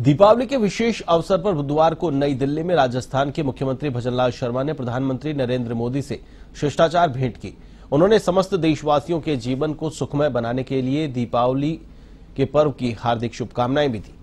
दीपावली के विशेष अवसर पर बुधवार को नई दिल्ली में राजस्थान के मुख्यमंत्री भजनलाल शर्मा ने प्रधानमंत्री नरेंद्र मोदी से शिष्टाचार भेंट की उन्होंने समस्त देशवासियों के जीवन को सुखमय बनाने के लिए दीपावली के पर्व की हार्दिक शुभकामनाएं भी दी